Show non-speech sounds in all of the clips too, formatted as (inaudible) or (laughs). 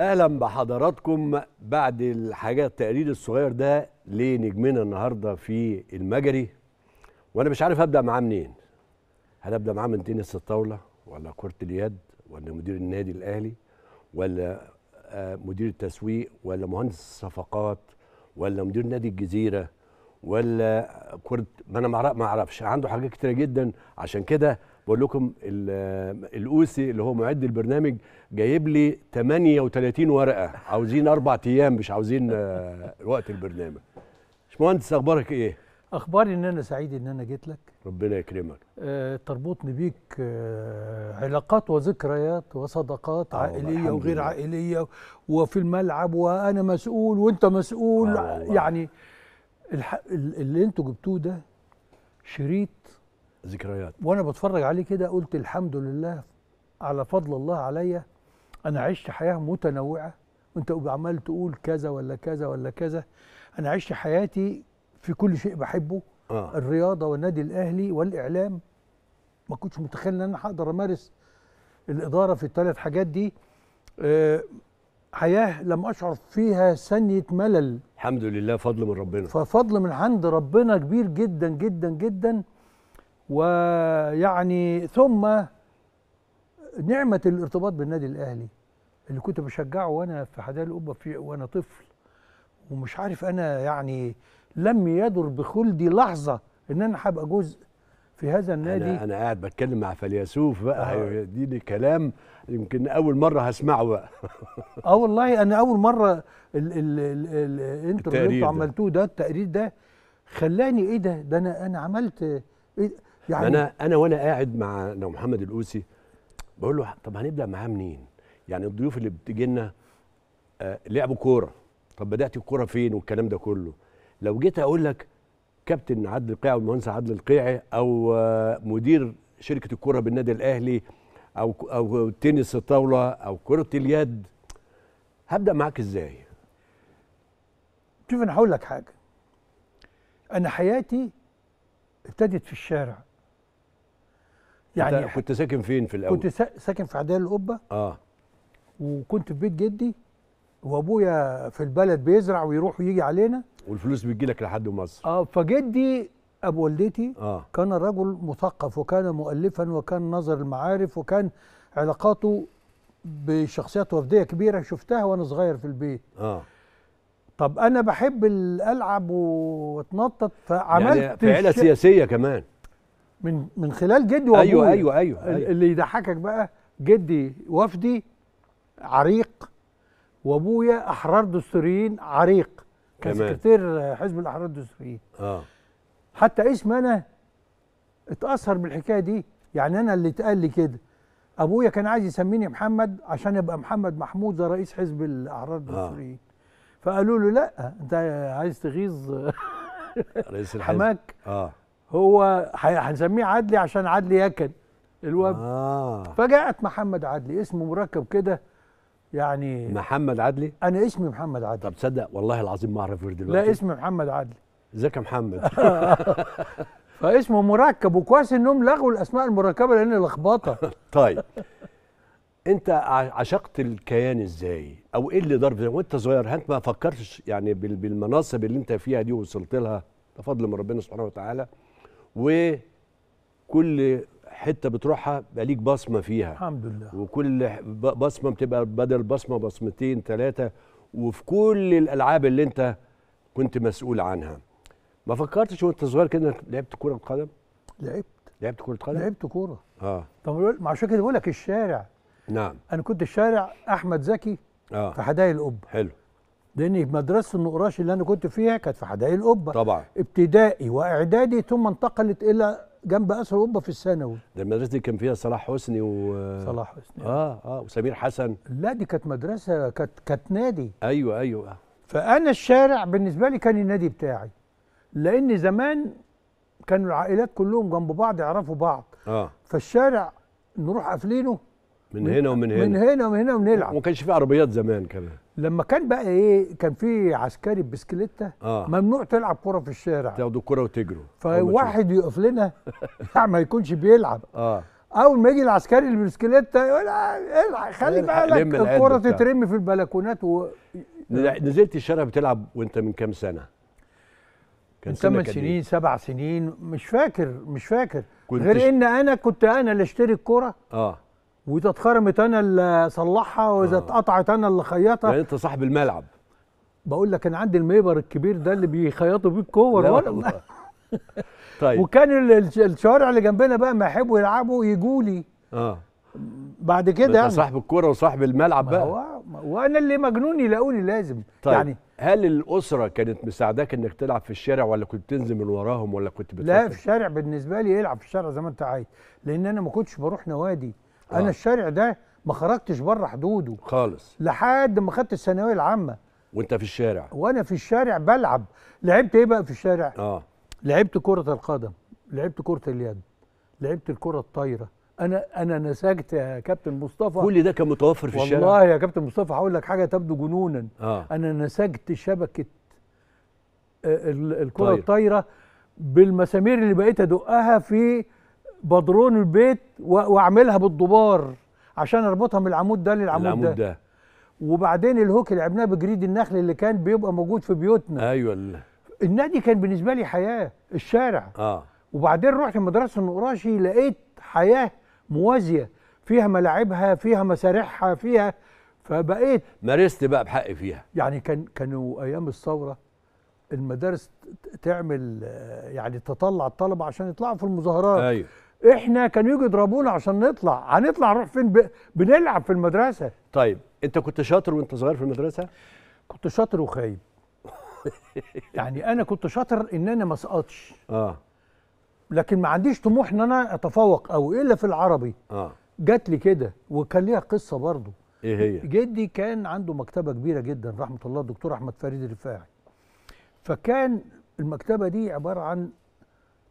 اهلا بحضراتكم بعد الحاجه التقرير الصغير ده لنجمنا النهارده في المجري وانا مش عارف ابدا معاه منين هل ابدا معاه من تنس الطاوله ولا كره اليد ولا مدير النادي الاهلي ولا آه، مدير التسويق ولا مهندس الصفقات ولا مدير نادي الجزيره ولا كره ما انا ما اعرفش عنده حاجات كتيره جدا عشان كده بقول لكم الاوسي اللي هو معد البرنامج جايب لي 38 ورقه عاوزين اربع ايام مش عاوزين آه، وقت البرنامج باشمهندس اخبارك ايه اخباري ان انا سعيد ان انا جيت لك ربنا يكرمك آه تربطني بيك آه علاقات وذكريات وصداقات آه، عائليه وغير الله. عائليه وفي الملعب وانا مسؤول وانت مسؤول آه، يعني الح... اللي انتوا جبتوه ده شريط ذكريات وانا بتفرج عليه كده قلت الحمد لله على فضل الله عليا انا عشت حياه متنوعه وانت عمال تقول كذا ولا كذا ولا كذا انا عشت حياتي في كل شيء بحبه آه. الرياضه والنادي الاهلي والاعلام ما كنتش متخيل ان انا هقدر امارس الاداره في الثلاث حاجات دي آه حياه لم اشعر فيها ثانيه ملل الحمد لله فضل من ربنا ففضل من عند ربنا كبير جدا جدا جدا ويعني ثم نعمة الارتباط بالنادي الأهلي اللي كنت بشجعه وأنا في حدائق القبة في وأنا طفل ومش عارف أنا يعني لم يدر بخلدي لحظة إن أنا هبقى جزء في هذا النادي أنا, أنا قاعد بتكلم مع فيلسوف بقى آه. دي, كلام يمكن أول مرة هسمعه بقى (laughs) آه والله أنا أول مرة ال ال انتوا عملتوه ده التقرير ده خلاني إيه ده ده أنا أنا عملت إيه يعني انا انا وانا قاعد مع لو محمد الاوسي بقول له طب هنبدا معاه منين؟ يعني الضيوف اللي بتجي لنا آه لعبوا كوره طب بدات الكوره فين والكلام ده كله لو جيت اقول لك كابتن عدل القيعي او المهندس عدل القيعي او آه، مدير شركه الكوره بالنادي الاهلي او او تنس الطاوله او كره اليد هبدا معاك ازاي؟ شوف انا هقول لك حاجه انا حياتي ابتدت في الشارع يعني كنت ساكن فين في الاول كنت ساكن في عداله القبه اه وكنت في بيت جدي وابويا في البلد بيزرع ويروح ويجي علينا والفلوس بتجي لك لحد مصر اه فجدي ابو والدتي آه. كان رجل مثقف وكان مؤلفا وكان نظر المعارف وكان علاقاته بشخصيات وفديه كبيره شفتها وانا صغير في البيت اه طب انا بحب العب واتنطط يعني فعملت يعني في عيله سياسيه كمان من من خلال جدي وابويا أيوة, ايوه ايوه, أيوه. اللي يضحكك بقى جدي وفدي عريق وابويا احرار دستوريين عريق كمان سكرتير حزب الاحرار الدستوريين اه حتى اسم انا اتاثر بالحكايه دي يعني انا اللي اتقال لي كده ابويا كان عايز يسميني محمد عشان ابقى محمد محمود ده رئيس حزب الاحرار آه. الدستوريين آه. فقالوا له لا انت عايز تغيظ رئيس الحزب حماك اه هو هنسميه عدلي عشان عدلي يكن الوبل آه. فجاءت محمد عدلي اسمه مركب كده يعني محمد عدلي انا اسمي محمد عدلي طب تصدق والله العظيم ما اعرف غير دلوقتي لا اسمي محمد عدلي ازيك يا محمد (laughs) فاسمه مركب وكويس انهم لغوا الاسماء المركبه لان لخبطه (laughs) طيب انت عشقت الكيان ازاي او ايه اللي ضرب وانت صغير انت ما فكرتش يعني بالمناصب اللي انت فيها دي وصلت لها بفضل من ربنا سبحانه وتعالى وكل حته بتروحها بقى ليك بصمه فيها الحمد لله وكل بصمه بتبقى بدل بصمه بصمتين ثلاثه وفي كل الالعاب اللي انت كنت مسؤول عنها ما فكرتش وانت صغير كده انك لعبت كره قدم لعبت لعبت كره قدم لعبت كرة اه طب عشان كده بقول لك الشارع نعم انا كنت الشارع احمد زكي اه في حدائق القبه حلو لان مدرسه النقراش اللي انا كنت فيها كانت في حدائق القبه طبعا ابتدائي واعدادي ثم انتقلت الى جنب اسر القبه في الثانوي ده المدرسه دي كان فيها صلاح حسني و صلاح حسني اه اه وسمير حسن لا دي كانت مدرسه كانت كانت نادي ايوه ايوه فانا الشارع بالنسبه لي كان النادي بتاعي لان زمان كانوا العائلات كلهم جنب بعض يعرفوا بعض اه فالشارع نروح قافلينه من, من هنا ومن هنا من هنا ومن هنا ونلعب وما كانش في عربيات زمان كمان لما كان بقى ايه كان في عسكري بسكليته آه. ممنوع تلعب كره في الشارع تاخدوا الكره وتجروا فواحد يقف لنا ما يكونش بيلعب اه اول ما يجي العسكري البسكليته يقول آه، العب خلي بالك الكره تترمي في البلكونات و... نزلت الشارع بتلعب وانت من كام سنه؟ كان ثمان إيه؟ سنين سبع سنين مش فاكر مش فاكر غير ان انا كنت انا اللي اشتري الكوره اه واذا اتخرمت انا اللي صلحها واذا آه. اتقطعت انا اللي خيطها يعني انت صاحب الملعب بقول لك انا عندي الميبر الكبير ده اللي بيخيطوا بيه الكور ولا (laughs) طيب وكان الشوارع اللي جنبنا بقى ما يحبوا يلعبوا يجوا لي اه بعد كده يعني صاحب الكوره وصاحب الملعب بقى هو وانا اللي مجنون يلاقوني لازم طيب يعني هل الاسره كانت مساعداك انك تلعب في الشارع ولا كنت تنزل من وراهم ولا كنت بتفكر؟ لا في الشارع بالنسبه لي العب في الشارع زي ما انت عايز لان انا ما كنتش بروح نوادي آه. انا الشارع ده ما خرجتش بره حدوده خالص لحد ما خدت الثانويه العامه وانت في الشارع وانا في الشارع بلعب لعبت ايه بقى في الشارع اه لعبت كره القدم لعبت كره اليد لعبت الكره الطايره انا انا نسجت يا كابتن مصطفى كل ده كان متوفر في والله الشارع والله يا كابتن مصطفى هقول لك حاجه تبدو جنونا آه. انا نسجت شبكه آه، الكره الطايره بالمسامير اللي بقيت ادقها في بدرون البيت واعملها بالدبار عشان اربطها من العمود ده للعمود العمود ده, ده. وبعدين الهوك لعبناه بجريد النخل اللي كان بيبقى موجود في بيوتنا ايوه النادي كان بالنسبه لي حياه الشارع اه وبعدين رحت مدرسه النقراشي لقيت حياه موازيه فيها ملاعبها فيها مسارحها فيها فبقيت مارست بقى بحقي فيها يعني كان كانوا ايام الثوره المدارس تعمل آه، يعني تطلع الطلبه عشان يطلعوا في المظاهرات ايوه احنا كانوا يجوا يضربونا عشان نطلع هنطلع نروح فين ب... بنلعب في المدرسه طيب انت كنت شاطر وانت صغير في المدرسه كنت شاطر وخايب (laughs) يعني انا كنت شاطر ان انا ما اسقطش اه لكن ما عنديش طموح ان انا اتفوق او الا في العربي اه جات لي كده وكان ليها قصه برضه ايه هي جدي كان عنده مكتبه كبيره جدا رحمه الله الدكتور احمد فريد الرفاعي فكان المكتبه دي عباره عن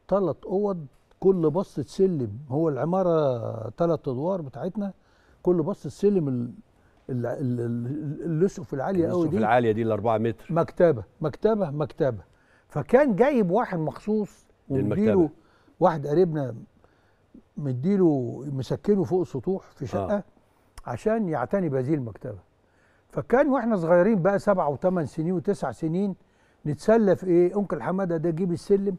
ثلاث اوض كل بصة سلم هو العمارة ثلاث أدوار بتاعتنا كل بصة سلم اللسقف العالية قوي دي العالية دي الأربعة متر مكتبة مكتبة مكتبة فكان جايب واحد مخصوص ومديله واحد قريبنا مديله مسكنه فوق السطوح في آه. شقة آه. عشان يعتني بهذه المكتبة فكان واحنا صغيرين بقى سبعة وثمان سنين وتسع سنين نتسلى في ايه انكل حماده ده جيب السلم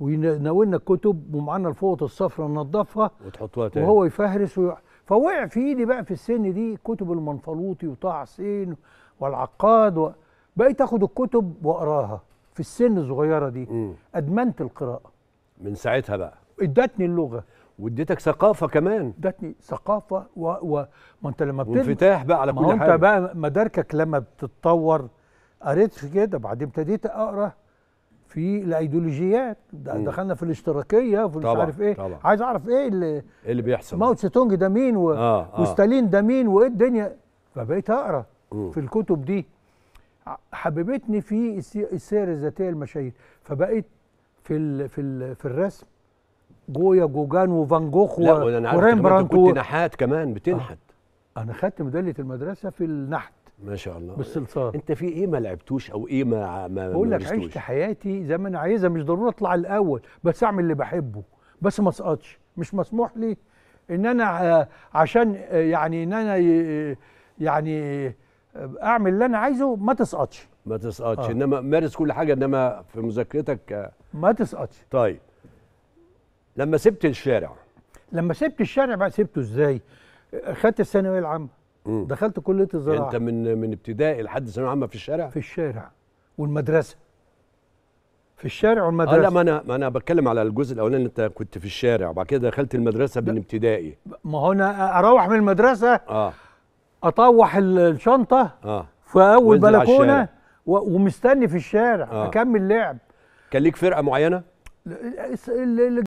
ويناولنا الكتب ومعانا الفوط الصفراء ننضفها وتحطوها تاني وهو يفهرس ويح... فوقع في ايدي بقى في السن دي كتب المنفلوطي وطه حسين والعقاد و... بقيت اخد الكتب واقراها في السن الصغيره دي م. ادمنت القراءه من ساعتها بقى ادتني اللغه واديتك ثقافه كمان ادتني ثقافه و, و... ما انت لما بتنفتح وانفتاح بقى على كل حاجه ما انت بقى مداركك لما بتتطور قريت كده بعدين ابتديت اقرا في الايديولوجيات دخلنا في الاشتراكيه في مش عارف ايه طبعا. عايز اعرف ايه اللي, إيه اللي بيحصل ماو تسي تونج ده مين و... آه آه. وستالين ده مين وايه الدنيا فبقيت اقرا مم. في الكتب دي حببتني في السير الذاتيه المشاهير فبقيت في ال... في ال... في الرسم جويا جوجان وفان جوخ ورامبرانت كنت نحات كمان بتنحت آه. انا خدت ميداليه المدرسه في النحت ما شاء الله بالسلسار انت في ايه ما لعبتوش او ايه ما ما بقول لك عشت حياتي زي ما انا عايزها مش ضروري اطلع الاول بس اعمل اللي بحبه بس ما اسقطش مش مسموح لي ان انا آه، عشان آه، يعني ان انا آه، يعني اعمل اللي انا عايزه ما تسقطش ما تسقطش آه. انما مارس كل حاجه انما في مذاكرتك ما تسقطش طيب لما سبت الشارع لما سبت الشارع بقى سبته ازاي خدت الثانويه العامه مم. دخلت كليه الزراعه يعني انت من من ابتدائي لحد ثانويه عامه في الشارع في الشارع والمدرسه في الشارع والمدرسه آه لا ما انا ما انا بتكلم على الجزء الاولاني انت كنت في الشارع وبعد كده دخلت المدرسه من ابتدائي ما هو انا اروح من المدرسه اه اطوح الشنطه اه في اول بلكونه ومستني في الشارع آه. اكمل لعب كان ليك فرقه معينه؟